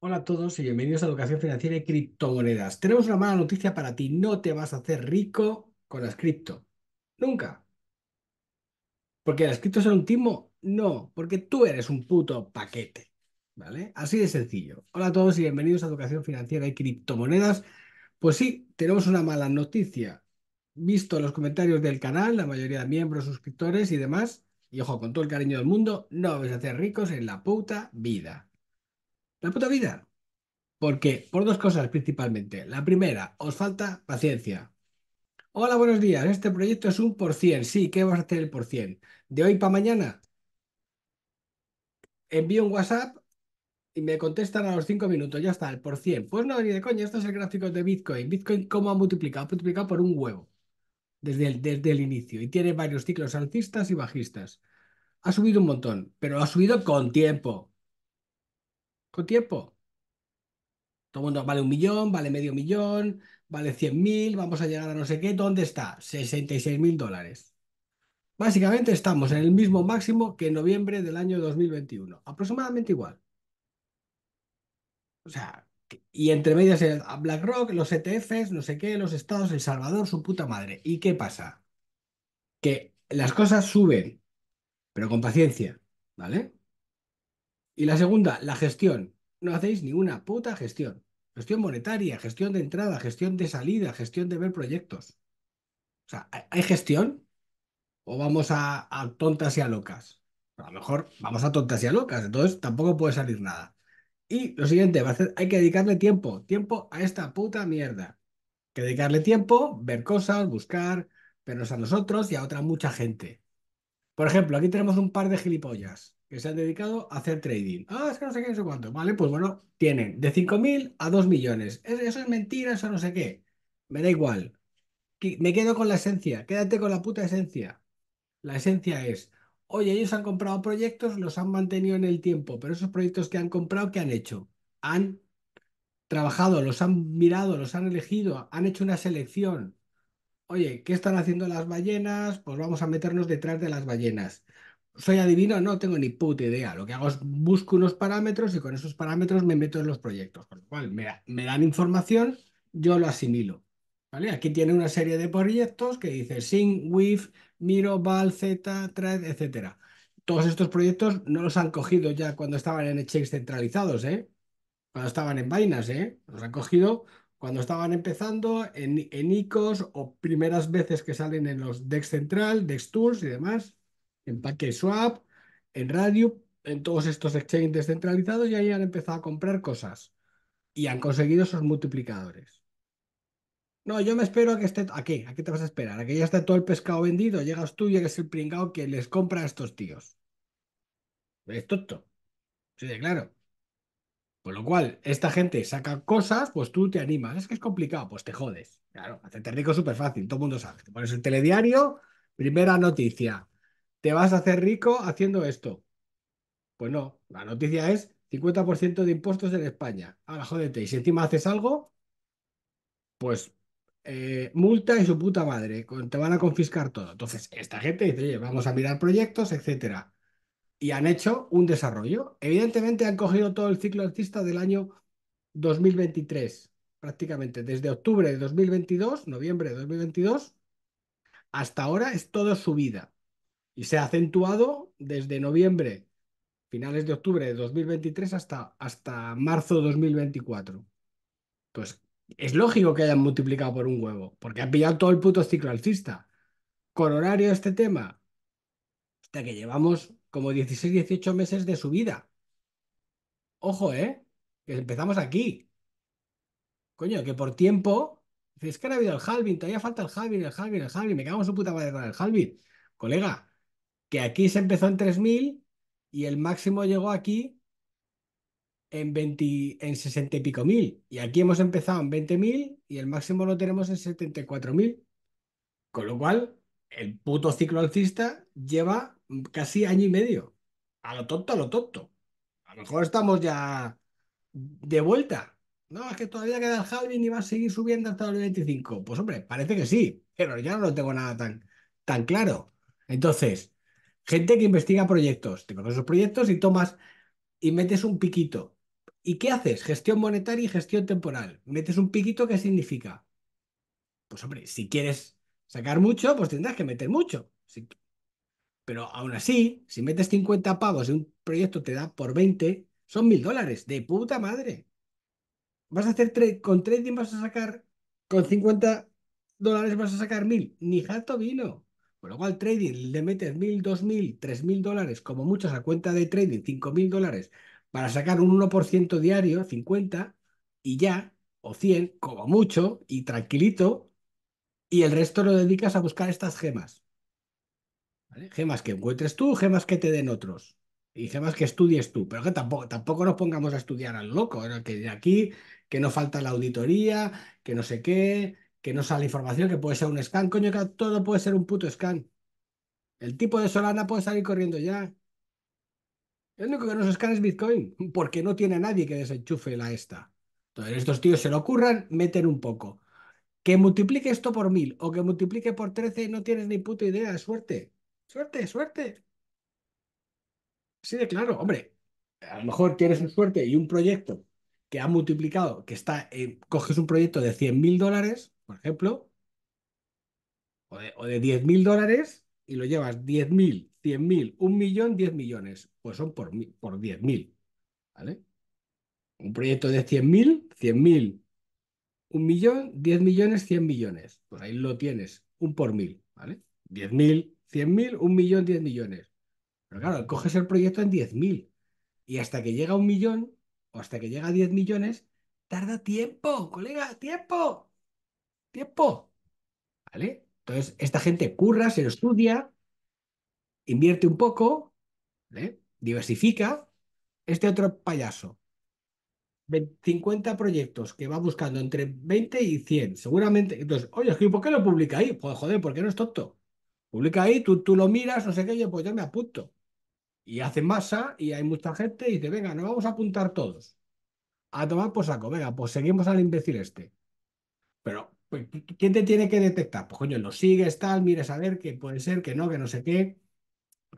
Hola a todos y bienvenidos a Educación Financiera y Criptomonedas. Tenemos una mala noticia para ti. No te vas a hacer rico con las cripto. Nunca. Porque las cripto son un timo. No, porque tú eres un puto paquete. ¿Vale? Así de sencillo. Hola a todos y bienvenidos a Educación Financiera y Criptomonedas. Pues sí, tenemos una mala noticia. Visto los comentarios del canal, la mayoría de miembros, suscriptores y demás, y ojo, con todo el cariño del mundo, no vas a hacer ricos en la puta vida. La puta vida. Porque por dos cosas principalmente. La primera, os falta paciencia. Hola, buenos días. Este proyecto es un por cien. Sí, ¿qué vas a hacer el por cien? De hoy para mañana. Envío un WhatsApp y me contestan a los cinco minutos. Ya está, el por cien. Pues no, ni de coña. Esto es el gráfico de Bitcoin. Bitcoin, ¿cómo ha multiplicado? Ha multiplicado por un huevo desde el, desde el inicio. Y tiene varios ciclos alcistas y bajistas. Ha subido un montón, pero ha subido con tiempo con tiempo. Todo el mundo vale un millón, vale medio millón, vale 100 mil, vamos a llegar a no sé qué. ¿Dónde está? 66 mil dólares. Básicamente estamos en el mismo máximo que en noviembre del año 2021. Aproximadamente igual. O sea, y entre medias BlackRock, los ETFs, no sé qué, los estados, El Salvador, su puta madre. ¿Y qué pasa? Que las cosas suben, pero con paciencia, ¿vale? Y la segunda, la gestión. No hacéis ninguna puta gestión. Gestión monetaria, gestión de entrada, gestión de salida, gestión de ver proyectos. O sea, ¿hay gestión? ¿O vamos a, tontas y a locas? A lo mejor vamos a tontas y a locas, entonces tampoco puede salir nada. Y lo siguiente, hay que dedicarle tiempo, tiempo a esta puta mierda. Hay que dedicarle tiempo, ver cosas, buscar, vernos a nosotros y a otra mucha gente. Por ejemplo, aquí tenemos un par de gilipollas que se han dedicado a hacer trading. Ah, es que no sé qué, no sé cuánto. Vale, pues bueno, tienen de 5.000 a 2 millones. Eso es mentira, eso no sé qué. Me da igual. Me quedo con la esencia. Quédate con la puta esencia. La esencia es, oye, ellos han comprado proyectos, los han mantenido en el tiempo, pero esos proyectos que han comprado, ¿qué han hecho? Han trabajado, los han mirado, los han elegido, han hecho una selección. Oye, ¿qué están haciendo las ballenas? Pues vamos a meternos detrás de las ballenas soy adivino, no tengo ni puta idea. Lo que hago es busco unos parámetros y con esos parámetros me meto en los proyectos. Con lo cual, me, dan información, yo lo asimilo. ¿vale? Aquí tiene una serie de proyectos que dice Sing, WIF, Miro, Val, Z, Thread, etc. Todos estos proyectos no los han cogido ya cuando estaban en exchanges centralizados, ¿eh? cuando estaban en vainas, ¿eh? los han cogido cuando estaban empezando en, en ICOs o primeras veces que salen en los DEX Central, DEX Tools y demás en swap en Radio, en todos estos exchanges descentralizados, y ahí han empezado a comprar cosas y han conseguido esos multiplicadores. No, yo me espero a que esté. ¿A qué? ¿A qué te vas a esperar? ¿A que ya esté todo el pescado vendido? Llegas tú y eres el pringao que les compra a estos tíos. Es tonto. Sí, claro. Con lo cual, esta gente saca cosas, pues tú te animas. Es que es complicado, pues te jodes. Claro, hacerte rico es súper fácil, todo el mundo sabe. Te pones el telediario, primera noticia te vas a hacer rico haciendo esto. Pues no, la noticia es 50% de impuestos en España. Ahora jódete, y si encima haces algo, pues eh, multa y su puta madre, te van a confiscar todo. Entonces, esta gente dice, vamos a mirar proyectos, etcétera. Y han hecho un desarrollo. Evidentemente han cogido todo el ciclo artista del año 2023, prácticamente desde octubre de 2022, noviembre de 2022, hasta ahora es todo su vida. Y se ha acentuado desde noviembre, finales de octubre de 2023 hasta, hasta marzo de 2024. Pues es lógico que hayan multiplicado por un huevo, porque han pillado todo el puto ciclo alcista. Con horario este tema, hasta que llevamos como 16, 18 meses de subida. Ojo, ¿eh? Que empezamos aquí. Coño, que por tiempo es que ha habido el halving, todavía falta el halving, el halving, el halving, me cago en su puta madre el halving. Colega, que aquí se empezó en 3000 y el máximo llegó aquí en, 20, en 60 y pico mil. Y aquí hemos empezado en 20.000 y el máximo lo tenemos en 74.000. Con lo cual, el puto ciclo alcista lleva casi año y medio. A lo tonto, a lo tonto. A lo mejor estamos ya de vuelta. No, es que todavía queda el halving y va a seguir subiendo hasta el 25. Pues hombre, parece que sí, pero ya no lo tengo nada tan, tan claro. Entonces, Gente que investiga proyectos, te conoces los proyectos y tomas y metes un piquito. ¿Y qué haces? Gestión monetaria y gestión temporal. Metes un piquito, ¿qué significa? Pues hombre, si quieres sacar mucho, pues tendrás que meter mucho. Pero aún así, si metes 50 pagos y un proyecto te da por 20, son mil dólares. De puta madre. Vas a hacer trade, con trading vas a sacar, con 50 dólares vas a sacar mil. Ni jato vino. Con lo cual, trading, le metes mil, dos mil, tres mil dólares, como muchos a cuenta de trading, cinco mil dólares, para sacar un 1% diario, 50, y ya, o 100, como mucho, y tranquilito, y el resto lo dedicas a buscar estas gemas. Gemas que encuentres tú, gemas que te den otros. Y gemas que estudies tú, pero que tampoco, tampoco nos pongamos a estudiar al loco, que de aquí, que no falta la auditoría, que no sé qué, que no sale información, que puede ser un scan, coño, que todo puede ser un puto scan. El tipo de Solana puede salir corriendo ya. El único que no se scan es Bitcoin, porque no tiene nadie que desenchufe la esta. Entonces estos tíos se lo ocurran meten un poco. Que multiplique esto por mil o que multiplique por trece, no tienes ni puta idea, suerte. Suerte, suerte. Sí, de claro, hombre. A lo mejor tienes suerte y un proyecto que ha multiplicado, que está, coges un proyecto de 100 mil dólares por ejemplo, o de, mil 10.000 dólares y lo llevas 10.000, 100.000, un millón, 10 millones, pues son por, por 10.000, ¿vale? Un proyecto de 100.000, 100.000, un millón, 10 millones, 100 millones, pues ahí lo tienes, un por mil, ¿vale? 10.000, 100.000, un millón, 10 millones. Pero claro, coges el proyecto en 10.000 y hasta que llega a un millón o hasta que llega a 10 millones, tarda tiempo, colega, tiempo tiempo. ¿Vale? Entonces, esta gente curra, se estudia, invierte un poco, diversifica. Este otro payaso, 50 proyectos que va buscando entre 20 y 100, seguramente. Entonces, oye, ¿por qué lo publica ahí? Pues joder, ¿por qué no es tonto? Publica ahí, tú, tú lo miras, no sé qué, yo pues yo me apunto. Y hace masa y hay mucha gente y dice, venga, nos vamos a apuntar todos. A tomar por saco, venga, pues seguimos al imbécil este. Pero pues, ¿Quién te tiene que detectar? Pues coño, lo sigues, tal, mires a ver que puede ser, que no, que no sé qué.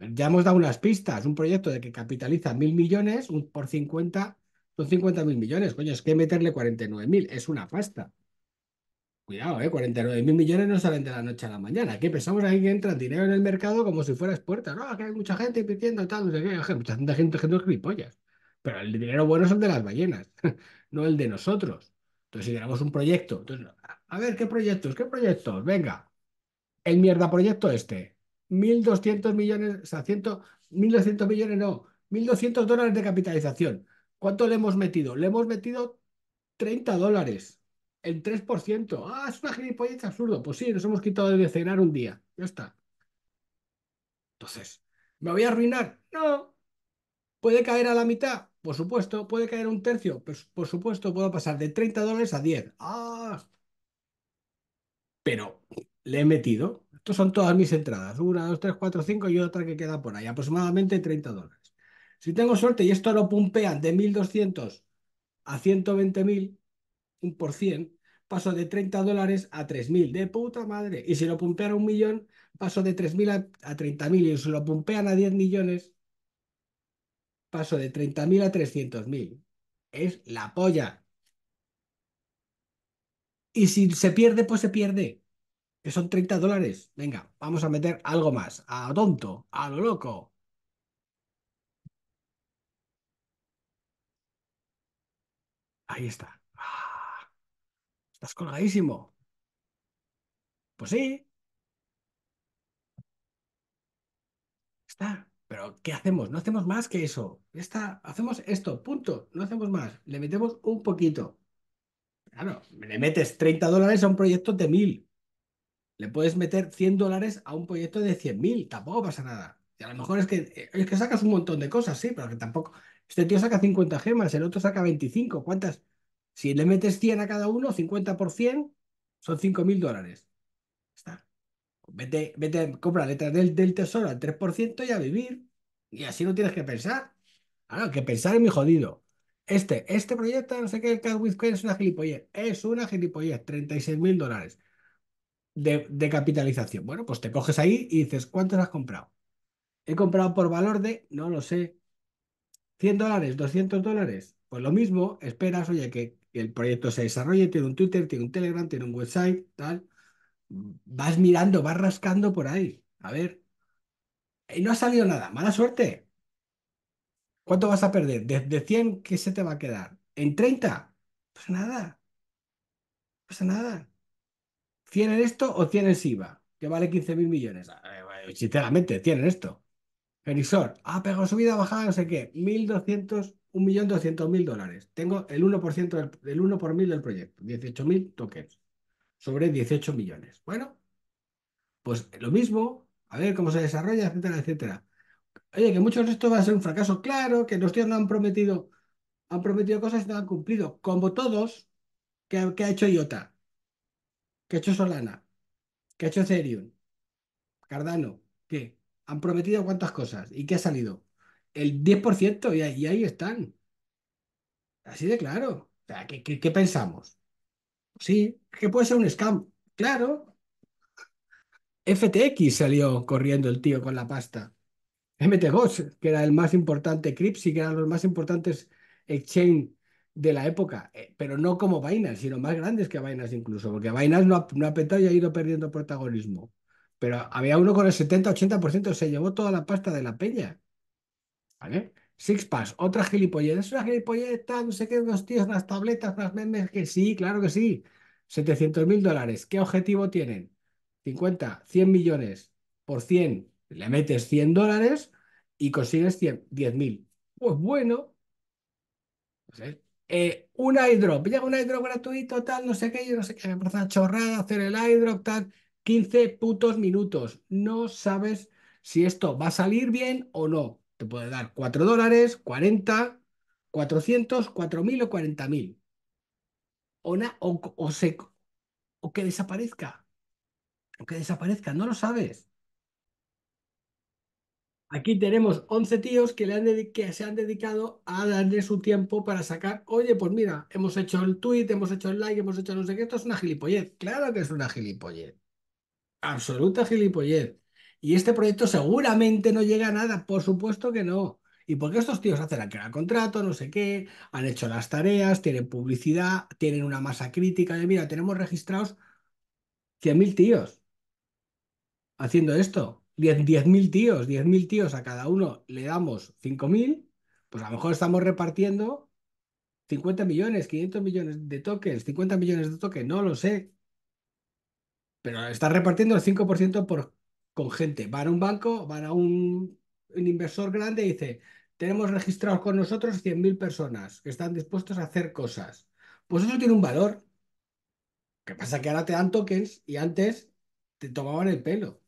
Ya hemos dado unas pistas, un proyecto de que capitaliza mil millones un, por 50, son 50 mil millones, coño, es que meterle 49 mil, es una pasta. Cuidado, ¿eh? 49 mil millones no salen de la noche a la mañana. ¿Qué pensamos ahí que entra dinero en el mercado como si fueras puerta. No, que hay mucha gente invirtiendo, tal, no sé qué. Mucha gente, gente, gente Pero el dinero bueno es el de las ballenas, no el de nosotros. Entonces, si tenemos un proyecto, entonces, a ver, ¿qué proyectos? ¿Qué proyectos? Venga, el mierda proyecto este. 1.200 millones, o sea, 1.200 millones no, 1.200 dólares de capitalización. ¿Cuánto le hemos metido? Le hemos metido 30 dólares, el 3%. Ah, es una gilipollez absurdo. Pues sí, nos hemos quitado de cenar un día. Ya está. Entonces, ¿me voy a arruinar? No. ¿Puede caer a la mitad? Por supuesto. ¿Puede caer un tercio? Pues, por supuesto, puedo pasar de 30 dólares a 10. Ah, pero le he metido, estos son todas mis entradas, una, dos, tres, cuatro, cinco y otra que queda por ahí, aproximadamente 30 dólares. Si tengo suerte y esto lo pumpean de 1.200 a 120.000, un por cien, paso de 30 dólares a 3.000, de puta madre. Y si lo pumpean a un millón, paso de 3.000 a, 30.000. Y si lo pumpean a 10 millones, paso de 30.000 a 300.000. Es la polla. Y si se pierde, pues se pierde. Que son 30 dólares. Venga, vamos a meter algo más. A tonto, a lo loco. Ahí está. Ah, estás colgadísimo. Pues sí. Está. Pero ¿qué hacemos? No hacemos más que eso. Hacemos esto, punto. No hacemos más. Le metemos un poquito. Claro, le metes 30 dólares a un proyecto de 1000. Le puedes meter 100 dólares a un proyecto de 100.000, tampoco pasa nada. Y a lo mejor es que, es que sacas un montón de cosas, sí, pero que tampoco. Este tío saca 50 gemas, el otro saca 25. ¿Cuántas? Si le metes 100 a cada uno, 50 por 100, son 5.000 dólares. Está. Vete, compra letras del, del tesoro al 3% y a vivir. Y así no tienes que pensar. Ahora, que pensar es mi jodido. Este, este proyecto, no sé qué, el es una gilipollez. Es una gilipollez, 36 mil dólares de, de capitalización. Bueno, pues te coges ahí y dices, ¿cuántos has comprado? He comprado por valor de, no lo sé, 100 dólares, 200 dólares. Pues lo mismo, esperas, oye, que el proyecto se desarrolle, tiene un Twitter, tiene un Telegram, tiene un website, tal. Vas mirando, vas rascando por ahí. A ver. Y eh, no ha salido nada. Mala suerte. ¿Cuánto vas a perder? ¿Desde 100 que se te va a quedar? ¿En 30? Pues nada. Pues nada. 100 en esto o 100 en SIBA, que vale 15 mil millones. Ah, eh, sinceramente, 100 en esto. Erisor, ah, pegado subida, bajada, no sé qué. 1.200, 1.200.000 dólares. Tengo el 1%, del, 1 por 1.000 del proyecto. 18.000 tokens. Sobre 18 millones. Bueno, pues lo mismo. A ver cómo se desarrolla, etcétera, etcétera. Oye, que muchos de esto va a ser un fracaso, claro, que los tíos no han prometido, han prometido cosas y no han cumplido, como todos que, ha- hecho IOTA, que ha hecho Solana, que ha hecho Ethereum, Cardano, ¿qué? han prometido cuántas cosas y qué ha salido. El 10% y ahí, ahí están, así de claro. ¿qué, qué pensamos? Sí, que puede ser un scam, claro. FTX salió corriendo el tío con la pasta. MTGOS, que era el más importante y que eran los más importantes exchange de la época, eh, pero no como vainas sino más grandes que vainas incluso, porque vainas no ha, petado y ha ido perdiendo protagonismo. Pero había uno con el 70-80%, se llevó toda la pasta de la peña. ¿Vale? Sixpass, otra gilipollez, es una gilipollez, no sé qué, dos tíos, las tabletas, las memes, que sí, claro que sí. 700 mil dólares, ¿qué objetivo tienen? 50, 100 millones por 100, le metes 100 dólares y consigues 10.000. Pues bueno, eh, un iDrop, llega un iDrop gratuito, tal, no sé qué, yo no sé qué, me parece una chorrada hacer el iDrop, tal, 15 putos minutos. No sabes si esto va a salir bien o no. Te puede dar 4 dólares, 40, 400, 4.000 o 40.000. O, o, o que desaparezca. O que desaparezca, no lo sabes. Aquí tenemos 11 tíos que, le han se han dedicado a darle su tiempo para sacar, oye, pues mira, hemos hecho el tweet, hemos hecho el like, hemos hecho no sé qué, esto es una gilipollez. Claro que es una gilipollez. Absoluta gilipollez. Y este proyecto seguramente no llega a nada, por supuesto que no. ¿Y por qué estos tíos hacen aquel contrato, no sé qué? Han hecho las tareas, tienen publicidad, tienen una masa crítica. Y mira, tenemos registrados 100.000 tíos haciendo esto. 10.000 tíos, 10.000 tíos a cada uno le damos 5.000, pues a lo mejor estamos repartiendo 50 millones, 500 millones de tokens, 50 millones de tokens, no lo sé. Pero estás repartiendo el 5% por, con gente. Van a un banco, van a un, inversor grande y dice, tenemos registrados con nosotros 100.000 personas que están dispuestos a hacer cosas. Pues eso tiene un valor. qué pasa que ahora te dan tokens y antes te tomaban el pelo.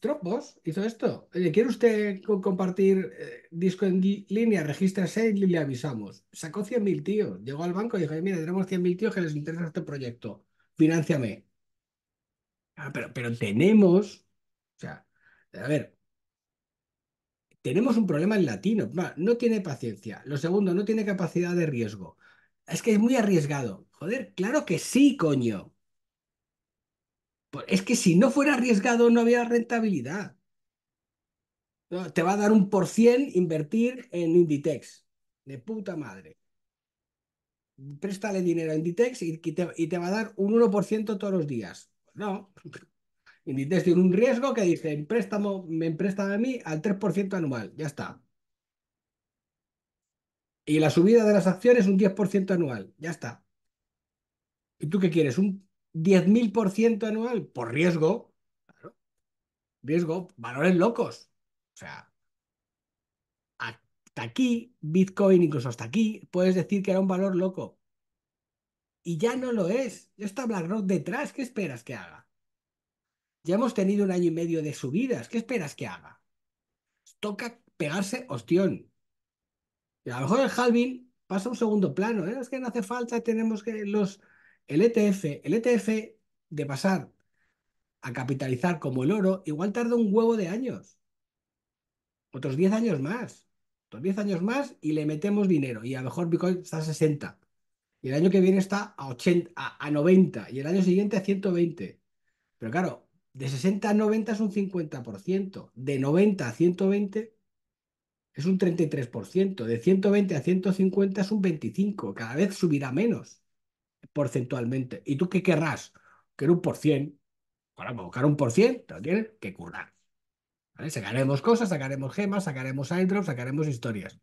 ¿Tropos ¿eh? hizo esto. ¿quiere usted compartir eh, disco en línea? Regístrese y le avisamos. Sacó 100.000 tíos. Llegó al banco y dijo, mira, tenemos 100.000 tíos que les interesa este proyecto. Financiame. Ah, pero, pero tenemos... O sea, a ver, tenemos un problema en latino. No tiene paciencia. Lo segundo, no tiene capacidad de riesgo. Es que es muy arriesgado. Joder, claro que sí, coño. Es que si no fuera arriesgado no había rentabilidad. Te va a dar un por cien invertir en Inditex. De puta madre. Préstale dinero a Inditex y te, va a dar un 1% todos los días. No. Inditex tiene un riesgo que dice, préstamo, me presta a mí al 3% anual. Ya está. Y la subida de las acciones un 10% anual. Ya está. ¿Y tú qué quieres? ¿Un 10.000% anual por riesgo, riesgo, valores locos. O sea, hasta aquí, Bitcoin, incluso hasta aquí, puedes decir que era un valor loco. Y ya no lo es. Ya está BlackRock detrás. ¿Qué esperas que haga? Ya hemos tenido un año y medio de subidas. ¿Qué esperas que haga? Pues toca pegarse ostión. Y a lo mejor el halving pasa a un segundo plano. ¿eh? Es que no hace falta, tenemos que los el ETF, el ETF de pasar a capitalizar como el oro, igual tarda un huevo de años. Otros 10 años más. Otros 10 años más y le metemos dinero. Y a lo mejor Bitcoin está a 60. Y el año que viene está a, 80, a, a 90. Y el año siguiente a 120. Pero claro, de 60 a 90 es un 50%. De 90 a 120 es un 33%. De 120 a 150 es un 25%. Cada vez subirá menos porcentualmente. ¿Y tú qué querrás? que un por cien. Para provocar un por cien, te lo tienes que curar ¿Vale? Sacaremos cosas, sacaremos gemas, sacaremos airdrops, sacaremos historias.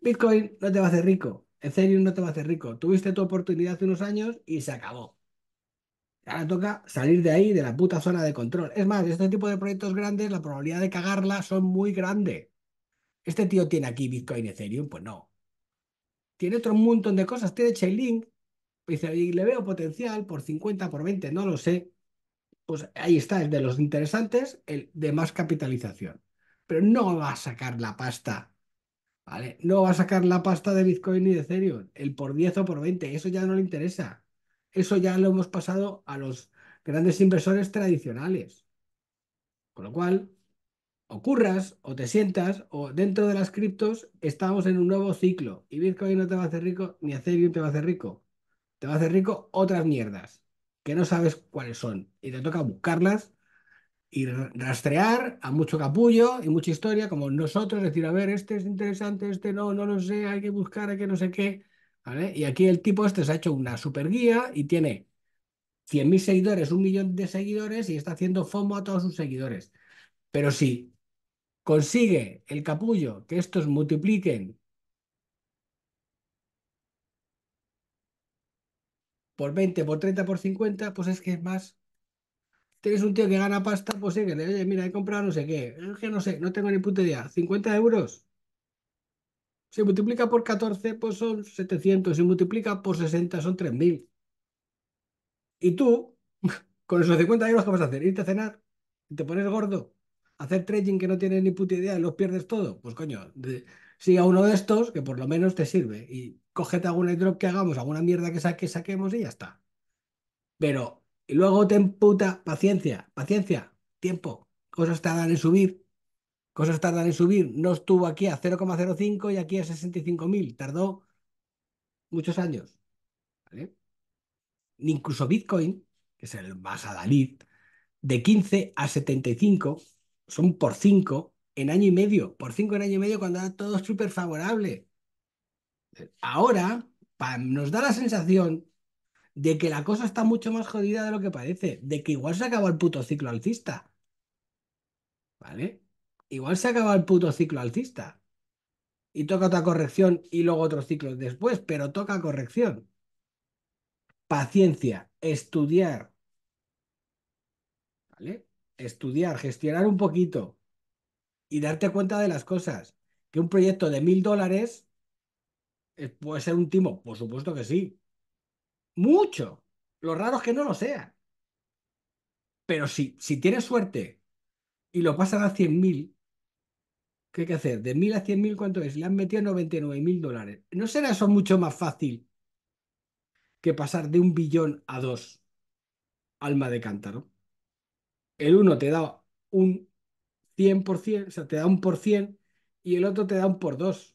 Bitcoin no te va a hacer rico. Ethereum no te va a hacer rico. Tuviste tu oportunidad hace unos años y se acabó. Ahora toca salir de ahí, de la puta zona de control. Es más, este tipo de proyectos grandes, la probabilidad de cagarla son muy grande. ¿Este tío tiene aquí Bitcoin Ethereum? Pues no. Tiene otro montón de cosas. Tiene Chainlink, y le veo potencial por 50, por 20, no lo sé. Pues ahí está, el de los interesantes, el de más capitalización. Pero no va a sacar la pasta, ¿vale? No va a sacar la pasta de Bitcoin ni de Ethereum, el por 10 o por 20, eso ya no le interesa. Eso ya lo hemos pasado a los grandes inversores tradicionales. Con lo cual, ocurras o te sientas, o dentro de las criptos estamos en un nuevo ciclo. Y Bitcoin no te va a hacer rico, ni Ethereum te va a hacer rico te va a hacer rico otras mierdas que no sabes cuáles son y te toca buscarlas y rastrear a mucho capullo y mucha historia como nosotros, decir, a ver, este es interesante, este no, no lo sé, hay que buscar, hay que no sé qué. ¿Vale? Y aquí el tipo este se ha hecho una super guía y tiene 100.000 seguidores, un millón de seguidores y está haciendo FOMO a todos sus seguidores. Pero si consigue el capullo que estos multipliquen por 20, por 30, por 50, pues es que es más. Tienes un tío que gana pasta, pues sí, que le oye, mira, he comprado no sé qué. Es que no sé, no tengo ni puta idea. 50 euros. Si multiplica por 14, pues son 700. Si multiplica por 60, son 3000. Y tú, con esos 50 euros, ¿qué vas a hacer? ¿Irte a cenar? ¿Te pones gordo? ¿Hacer trading que no tienes ni puta idea y los pierdes todo? Pues coño, siga uno de estos que por lo menos te sirve. Y Cogete algún airdrop que hagamos, alguna mierda que, saquemos y ya está. Pero y luego ten puta paciencia, paciencia, tiempo. Cosas tardan en subir, cosas tardan en subir. No estuvo aquí a 0,05 y aquí a 65.000. Tardó muchos años. ¿vale? incluso Bitcoin, que es el más adalid, de 15 a 75, son por 5 en año y medio. Por 5 en año y medio cuando era todo súper favorable. Ahora nos da la sensación de que la cosa está mucho más jodida de lo que parece, de que igual se acabó el puto ciclo alcista. ¿Vale? Igual se acaba el puto ciclo alcista. Y toca otra corrección y luego otro ciclo después, pero toca corrección. Paciencia, estudiar. ¿Vale? Estudiar, gestionar un poquito y darte cuenta de las cosas. Que un proyecto de mil dólares eh, ¿Puede ser un timo? Por supuesto que sí. Mucho. Lo raro es que no lo sea. Pero si, si tienes suerte y lo pasan a 100.000, ¿qué hay que hacer? ¿De 1.000 a 100.000 cuánto es? Le han metido 99.000 dólares. ¿No será eso mucho más fácil que pasar de un billón a dos? Alma de cántaro. El uno te da un 100%, o sea, te da un por cien y el otro te da un por dos